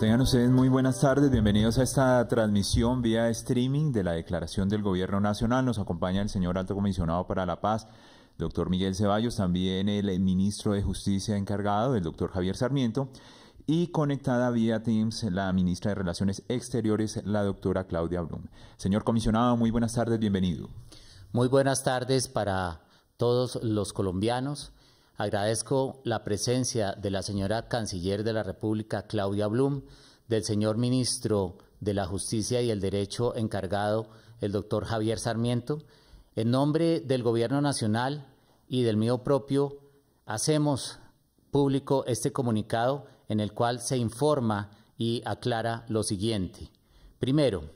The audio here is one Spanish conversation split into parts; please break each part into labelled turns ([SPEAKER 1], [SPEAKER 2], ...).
[SPEAKER 1] Tengan ustedes muy buenas tardes, bienvenidos a esta transmisión vía streaming de la Declaración del Gobierno Nacional. Nos acompaña el señor Alto Comisionado para la Paz, doctor Miguel Ceballos, también el ministro de Justicia encargado, el doctor Javier Sarmiento, y conectada vía Teams la ministra de Relaciones Exteriores, la doctora Claudia Blum. Señor comisionado, muy buenas tardes, bienvenido. Muy buenas tardes para todos los colombianos Agradezco la presencia de la señora Canciller de la República, Claudia Blum, del señor Ministro de la Justicia y el Derecho encargado, el doctor Javier Sarmiento. En nombre del Gobierno Nacional y del mío propio, hacemos público este comunicado en el cual se informa y aclara lo siguiente. Primero,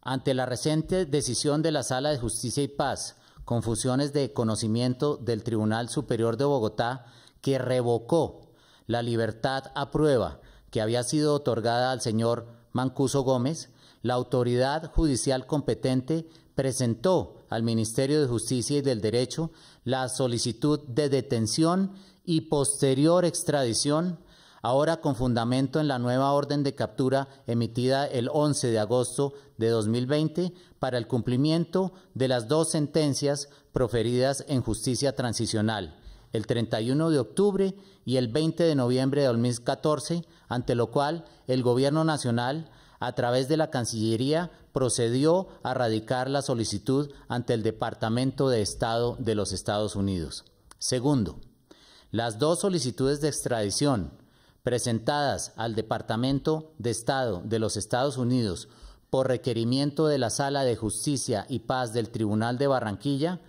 [SPEAKER 1] ante la reciente decisión de la Sala de Justicia y Paz confusiones de conocimiento del Tribunal Superior de Bogotá que revocó la libertad a prueba que había sido otorgada al señor Mancuso Gómez, la autoridad judicial competente presentó al Ministerio de Justicia y del Derecho la solicitud de detención y posterior extradición ahora con fundamento en la nueva orden de captura emitida el 11 de agosto de 2020 para el cumplimiento de las dos sentencias proferidas en justicia transicional, el 31 de octubre y el 20 de noviembre de 2014, ante lo cual el Gobierno Nacional, a través de la Cancillería, procedió a radicar la solicitud ante el Departamento de Estado de los Estados Unidos. Segundo, las dos solicitudes de extradición presentadas al Departamento de Estado de los Estados Unidos por requerimiento de la Sala de Justicia y Paz del Tribunal de Barranquilla,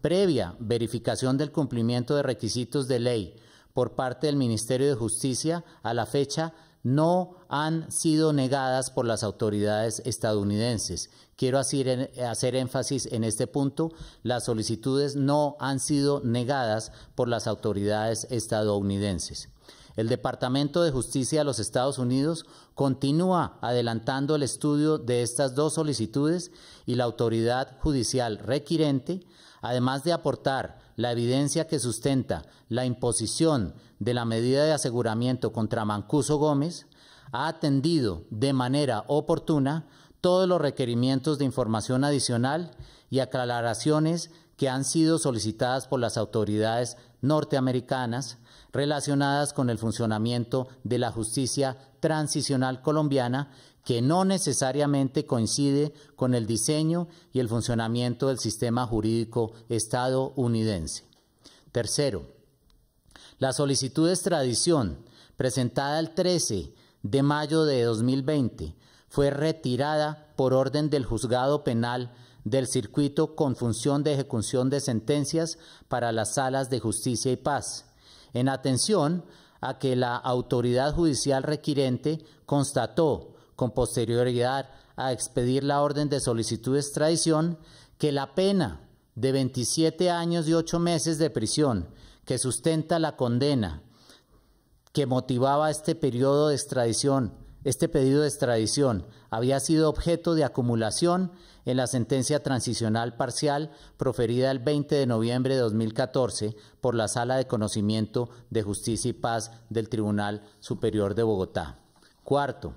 [SPEAKER 1] previa verificación del cumplimiento de requisitos de ley por parte del Ministerio de Justicia a la fecha no han sido negadas por las autoridades estadounidenses. Quiero hacer énfasis en este punto. Las solicitudes no han sido negadas por las autoridades estadounidenses. El Departamento de Justicia de los Estados Unidos continúa adelantando el estudio de estas dos solicitudes y la autoridad judicial requirente, además de aportar la evidencia que sustenta la imposición de la medida de aseguramiento contra Mancuso Gómez, ha atendido de manera oportuna todos los requerimientos de información adicional y aclaraciones que han sido solicitadas por las autoridades norteamericanas relacionadas con el funcionamiento de la justicia transicional colombiana que no necesariamente coincide con el diseño y el funcionamiento del sistema jurídico estadounidense. Tercero, la solicitud de extradición presentada el 13 de mayo de 2020 fue retirada por orden del juzgado penal del circuito con función de ejecución de sentencias para las salas de justicia y paz en atención a que la autoridad judicial requirente constató, con posterioridad a expedir la orden de solicitud de extradición, que la pena de 27 años y 8 meses de prisión que sustenta la condena que motivaba este periodo de extradición este pedido de extradición había sido objeto de acumulación en la sentencia transicional parcial proferida el 20 de noviembre de 2014 por la Sala de Conocimiento de Justicia y Paz del Tribunal Superior de Bogotá. Cuarto,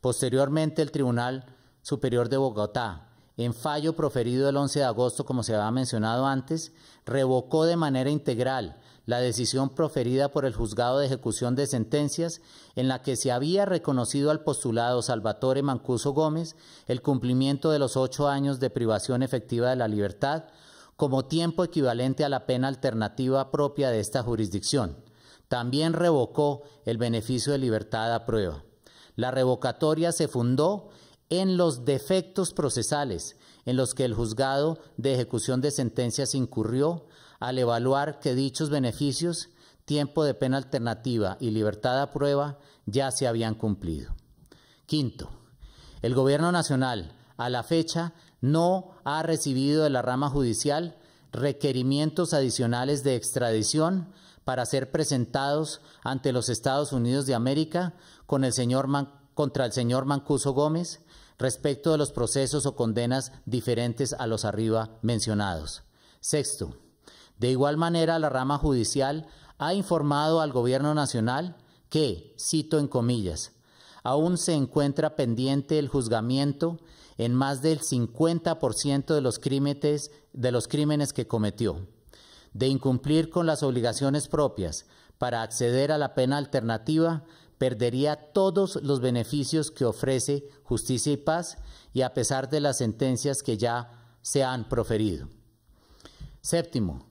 [SPEAKER 1] posteriormente el Tribunal Superior de Bogotá, en fallo proferido el 11 de agosto, como se había mencionado antes, revocó de manera integral la decisión proferida por el juzgado de ejecución de sentencias en la que se había reconocido al postulado Salvatore Mancuso Gómez el cumplimiento de los ocho años de privación efectiva de la libertad como tiempo equivalente a la pena alternativa propia de esta jurisdicción. También revocó el beneficio de libertad a prueba. La revocatoria se fundó en los defectos procesales en los que el juzgado de ejecución de sentencias incurrió al evaluar que dichos beneficios, tiempo de pena alternativa y libertad a prueba ya se habían cumplido. Quinto, el Gobierno Nacional a la fecha no ha recibido de la rama judicial requerimientos adicionales de extradición para ser presentados ante los Estados Unidos de América con el señor contra el señor Mancuso Gómez respecto de los procesos o condenas diferentes a los arriba mencionados. Sexto, de igual manera, la rama judicial ha informado al Gobierno Nacional que, cito en comillas, aún se encuentra pendiente el juzgamiento en más del 50% de los, crímenes, de los crímenes que cometió, de incumplir con las obligaciones propias para acceder a la pena alternativa, perdería todos los beneficios que ofrece justicia y paz y a pesar de las sentencias que ya se han proferido. Séptimo,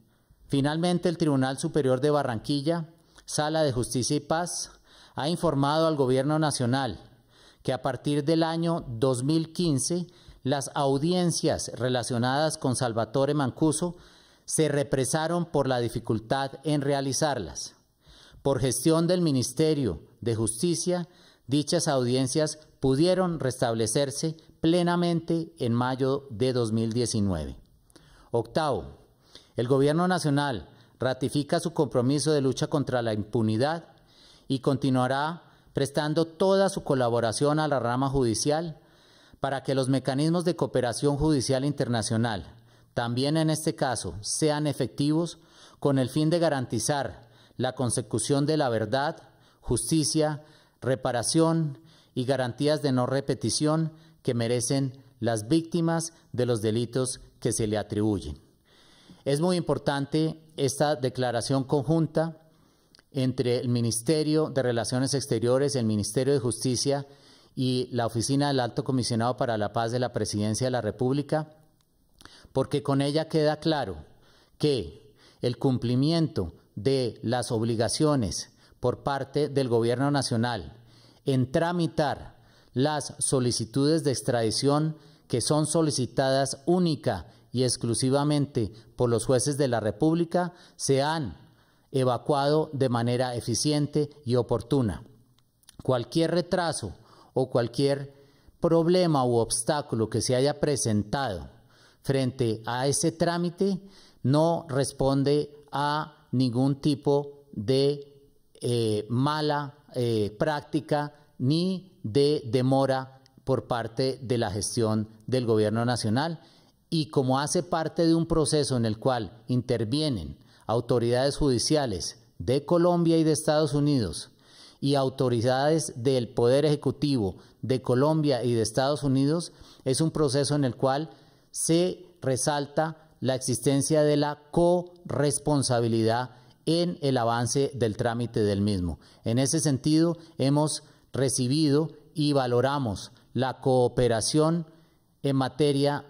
[SPEAKER 1] Finalmente, el Tribunal Superior de Barranquilla, Sala de Justicia y Paz, ha informado al Gobierno Nacional que a partir del año 2015 las audiencias relacionadas con Salvatore Mancuso se represaron por la dificultad en realizarlas. Por gestión del Ministerio de Justicia, dichas audiencias pudieron restablecerse plenamente en mayo de 2019. Octavo, el Gobierno Nacional ratifica su compromiso de lucha contra la impunidad y continuará prestando toda su colaboración a la rama judicial para que los mecanismos de cooperación judicial internacional, también en este caso, sean efectivos con el fin de garantizar la consecución de la verdad, justicia, reparación y garantías de no repetición que merecen las víctimas de los delitos que se le atribuyen. Es muy importante esta declaración conjunta entre el Ministerio de Relaciones Exteriores, el Ministerio de Justicia y la Oficina del Alto Comisionado para la Paz de la Presidencia de la República, porque con ella queda claro que el cumplimiento de las obligaciones por parte del Gobierno Nacional en tramitar las solicitudes de extradición que son solicitadas única y exclusivamente por los jueces de la República se han evacuado de manera eficiente y oportuna. Cualquier retraso o cualquier problema u obstáculo que se haya presentado frente a ese trámite no responde a ningún tipo de eh, mala eh, práctica ni de demora por parte de la gestión del Gobierno Nacional y como hace parte de un proceso en el cual intervienen autoridades judiciales de Colombia y de Estados Unidos y autoridades del Poder Ejecutivo de Colombia y de Estados Unidos, es un proceso en el cual se resalta la existencia de la corresponsabilidad en el avance del trámite del mismo. En ese sentido, hemos recibido y valoramos la cooperación en materia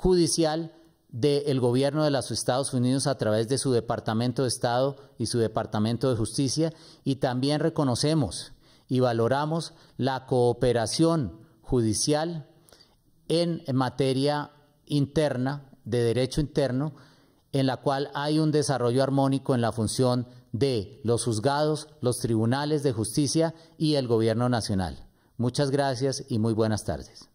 [SPEAKER 1] judicial del gobierno de los Estados Unidos a través de su Departamento de Estado y su Departamento de Justicia y también reconocemos y valoramos la cooperación judicial en materia interna, de derecho interno, en la cual hay un desarrollo armónico en la función de los juzgados, los tribunales de justicia y el gobierno nacional. Muchas gracias y muy buenas tardes.